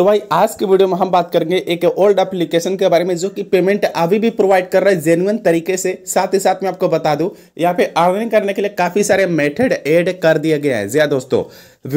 तो भाई आज के वीडियो में हम बात करेंगे एक ओल्ड एप्लीकेशन के बारे में जो कि पेमेंट अभी भी प्रोवाइड कर रहा है जेन्युन तरीके से साथ ही साथ मैं आपको बता दूं यहाँ पे अर्निंग करने के लिए काफ़ी सारे मेथड ऐड कर दिए गए हैं जी हाँ दोस्तों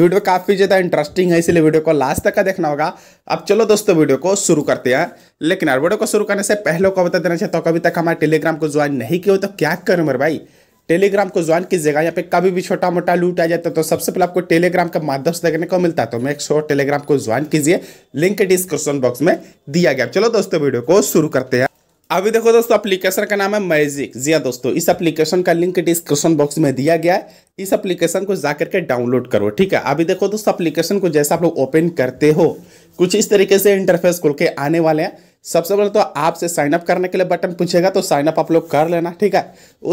वीडियो काफ़ी ज़्यादा इंटरेस्टिंग है इसलिए वीडियो को लास्ट तक का देखना होगा अब चलो दोस्तों वीडियो को शुरू करते हैं लेकिन यार वीडियो को शुरू करने से पहले को बता देना चाहता तो हूँ अभी तक हमारे टेलीग्राम को ज्वाइन नहीं किया हो तो क्या करूँ मेरे भाई टेलीग्राम को ज्वाइन कीजिएगा यहाँ पे कभी भी छोटा मोटा लूट आ जाता है तो सबसे पहले आपको टेलीग्राम का माध्यम से देखने को मिलता है तो मैं श्योर टेलीग्राम को ज्वाइन कीजिए लिंक डिस्क्रिप्शन बॉक्स में दिया गया चलो दोस्तों वीडियो को शुरू करते हैं अभी देखो दोस्तों एप्लीकेशन का नाम है मैजिक जिया हाँ दोस्तों इस एप्लीकेशन का लिंक डिस्क्रिप्शन बॉक्स में दिया गया है इस एप्लीकेशन को जाकर के डाउनलोड करो ठीक है अभी देखो दोस्तों एप्लीकेशन को जैसा आप लोग ओपन करते हो कुछ इस तरीके से इंटरफेस खुल के आने वाले हैं सबसे पहले तो आपसे साइनअप करने के लिए बटन पूछेगा तो साइनअप आप लोग कर लेना ठीक है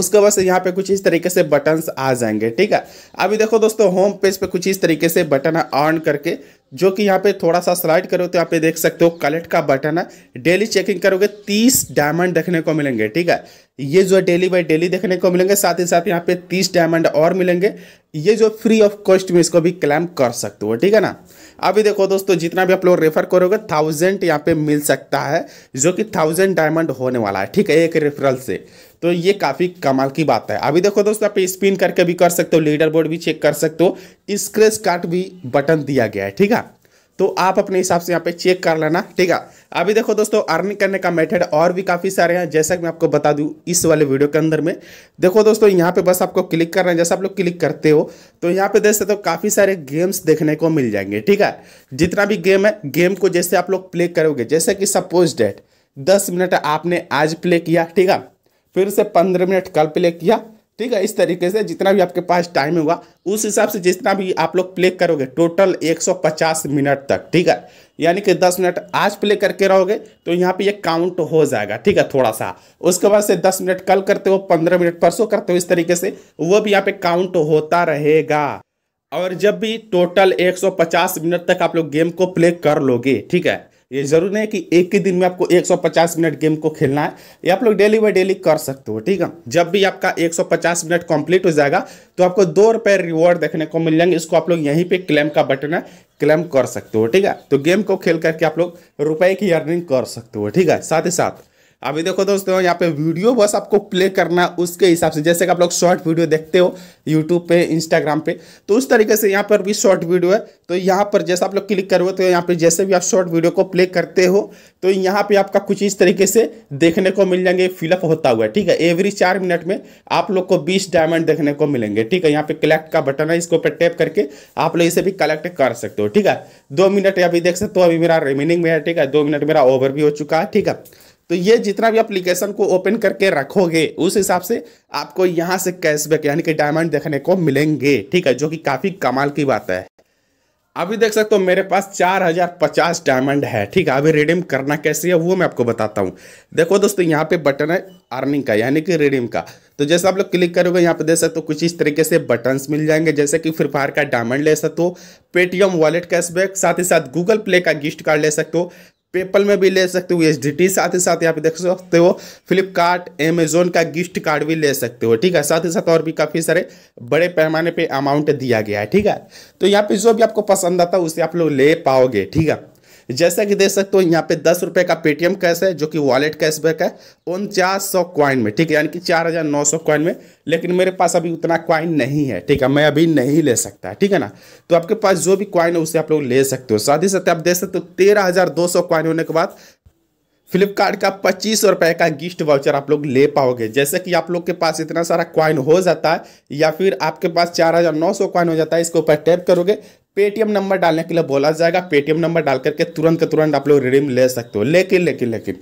उसके बाद से यहाँ पे कुछ इस तरीके से बटन्स आ जाएंगे ठीक है अभी देखो दोस्तों होम पेज पे कुछ इस तरीके से बटन है ऑन करके जो कि यहाँ पे थोड़ा सा स्लाइड करो तो यहाँ पे देख सकते हो कलेक्ट का बटन है डेली चेकिंग करोगे तीस डायमंड देखने को मिलेंगे ठीक है ये जो है डेली बाई डेली देखने को मिलेंगे साथ ही साथ यहाँ पे तीस डायमंड और मिलेंगे ये जो फ्री ऑफ कॉस्ट में इसको भी क्लेम कर सकते हो ठीक है ना अभी देखो दोस्तों जितना भी आप लोग रेफर करोगे थाउजेंड यहाँ पे मिल सकता है जो कि थाउजेंड डायमंड होने वाला है ठीक है एक रेफरल से तो ये काफ़ी कमाल की बात है अभी देखो दोस्तों आप स्पिन करके भी कर सकते हो लीडर बोर्ड भी चेक कर सकते हो स्क्रेच कार्ड भी बटन दिया गया है ठीक है तो आप अपने हिसाब से यहाँ पे चेक कर लेना ठीक है अभी देखो दोस्तों अर्निंग करने का मेथड और भी काफ़ी सारे हैं जैसा कि मैं आपको बता दूँ इस वाले वीडियो के अंदर में देखो दोस्तों यहाँ पे बस आपको क्लिक करना है जैसा आप लोग क्लिक करते हो तो यहाँ पे देख सकते हो तो काफ़ी सारे गेम्स देखने को मिल जाएंगे ठीक है जितना भी गेम है गेम को जैसे आप लोग प्ले करोगे जैसे कि सपोज डेट दस मिनट आपने आज प्ले किया ठीक है फिर से पंद्रह मिनट कल प्ले किया ठीक है इस तरीके से जितना भी आपके पास टाइम होगा उस हिसाब से जितना भी आप लोग प्ले करोगे टोटल 150 मिनट तक ठीक है यानी कि 10 मिनट आज प्ले करके रहोगे तो यहाँ पे ये काउंट हो जाएगा ठीक है थोड़ा सा उसके बाद से 10 मिनट कल करते हो 15 मिनट परसों करते हो इस तरीके से वो भी यहाँ पे काउंट होता रहेगा और जब भी टोटल 150 मिनट तक आप लोग गेम को प्ले कर लोगे ठीक है ये जरूरी नहीं कि एक ही दिन में आपको 150 मिनट गेम को खेलना है ये आप लोग डेली बाई डेली कर सकते हो ठीक है जब भी आपका 150 मिनट कंप्लीट हो जाएगा तो आपको दो रुपये रिवॉर्ड देखने को मिल जाएंगे इसको आप लोग यहीं पे क्लेम का बटन है क्लेम कर सकते हो ठीक है तो गेम को खेल करके आप लोग रुपए की अर्निंग कर सकते हो ठीक है साथ ही साथ अभी देखो दोस्तों यहाँ पे वीडियो बस आपको प्ले करना उसके हिसाब से जैसे कि आप लोग शॉर्ट वीडियो देखते हो यूट्यूब पे इंस्टाग्राम पे तो उस तरीके से यहाँ पर भी शॉर्ट वीडियो है तो यहाँ पर जैसे आप लोग क्लिक करोगे तो यहाँ पर जैसे भी आप शॉर्ट वीडियो को प्ले करते हो तो यहाँ पर आपका कुछ इस तरीके से देखने को मिल जाएंगे फिलअप होता हुआ ठीक है एवरी चार मिनट में आप लोग को बीस डायमंड देखने को मिलेंगे ठीक है यहाँ पे कलेक्ट का बटन है इसके ऊपर टैप करके आप लोग इसे भी कलेक्ट कर सकते हो ठीक है दो मिनट अभी देख सकते हो अभी मेरा रिमेनिंग में है ठीक है दो मिनट मेरा ओवर भी हो चुका है ठीक है तो ये जितना भी एप्लीकेशन को ओपन करके रखोगे उस हिसाब से आपको यहाँ से कैशबैक यानी कि डायमंड देखने को मिलेंगे ठीक है जो कि काफ़ी कमाल की बात है अभी देख सकते हो मेरे पास चार हजार पचास डायमंड है ठीक है अभी रिडीम करना कैसे है वो मैं आपको बताता हूँ देखो दोस्तों यहाँ पे बटन है अर्निंग का यानी कि रिडीम का तो जैसे आप लोग क्लिक करोगे यहाँ पे देख सकते हो कुछ इस तरीके से बटन्स मिल जाएंगे जैसे कि फ्री फायर का डायमंड ले सकते हो पेटीएम वॉलेट कैशबैक साथ ही साथ गूगल प्ले का गिफ्ट कार्ड ले सकते हो पेपल में भी ले सकते हो एस साथ ही साथ यहाँ पे देख सकते हो फ्लिपकार्ट एमेज़ोन का गिफ्ट कार्ड भी ले सकते हो ठीक है साथ ही साथ और भी काफ़ी सारे बड़े पैमाने पे अमाउंट दिया गया है ठीक है तो यहाँ पे जो भी आपको पसंद आता है उसे आप लोग ले पाओगे ठीक है जैसा कि देख सकते हो यहाँ पे दस रुपये का पेटीएम कैश है जो कि वॉलेट कैशबैक है उनचास सौ क्वाइन में ठीक है यानी कि चार हज़ार नौ सौ क्वाइन में लेकिन मेरे पास अभी उतना क्वाइन नहीं है ठीक है मैं अभी नहीं ले सकता ठीक है ना तो आपके पास जो भी क्वाइन है उसे आप लोग ले सकते हो साथ ही साथ आप देख सकते हो तेरह हज़ार दो सौ क्वाइन होने के बाद फ्लिपकार्ट का पच्चीस रुपये का गिफ्ट वाउचर आप लोग ले पाओगे जैसे कि आप लोग के पास इतना सारा क्वाइन हो जाता है या फिर आपके पास चार हज़ार नौ सौ क्वाइन हो जाता है इसके ऊपर टैप करोगे पेटीएम नंबर डालने के लिए बोला जाएगा पेटीएम नंबर डाल करके तुरंत के तुरंत आप लोग रिडीम ले सकते हो लेकिन लेकिन लेकिन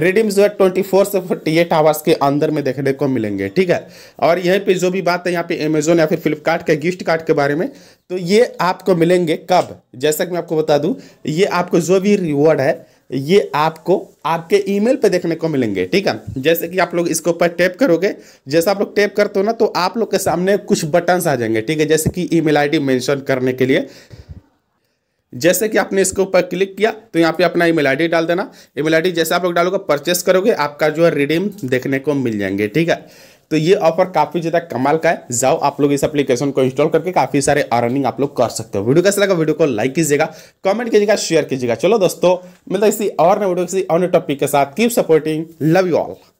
रिडीम जो है ट्वेंटी फोर से फोर्टी एट आवर्स के अंदर में देखने को मिलेंगे ठीक है और यहीं पे जो भी बात है यहाँ पे अमेजोन या फिर फ्लिपकार्ट के गिफ्ट कार्ड के बारे में तो ये आपको मिलेंगे कब जैसा कि मैं आपको बता दूँ ये आपको जो भी रिवॉर्ड है ये आपको आपके ईमेल पे देखने को मिलेंगे ठीक है जैसे कि आप लोग इसके ऊपर टैप करोगे जैसे आप लोग टैप करते हो ना तो आप लोग के सामने कुछ बटन्स आ जाएंगे ठीक है जैसे कि ईमेल आईडी मेंशन करने के लिए जैसे कि आपने इसके ऊपर क्लिक किया तो यहाँ पे अपना ईमेल आईडी डाल देना ईमेल आईडी जैसे आप लोग डालोगे परचेस करोगे आपका जो है रिडीम देखने को मिल जाएंगे ठीक है तो ये ऑफर काफ़ी ज़्यादा कमाल का है जाओ आप लोग इस एप्लीकेशन को इंस्टॉल करके काफ़ी सारे अर्निंग आप लोग कर सकते हो वीडियो कैसा लगा वीडियो को लाइक कीजिएगा कमेंट कीजिएगा शेयर कीजिएगा चलो दोस्तों मिलता है इसी और नए वीडियो किसी और टॉपिक के साथ keep supporting love you all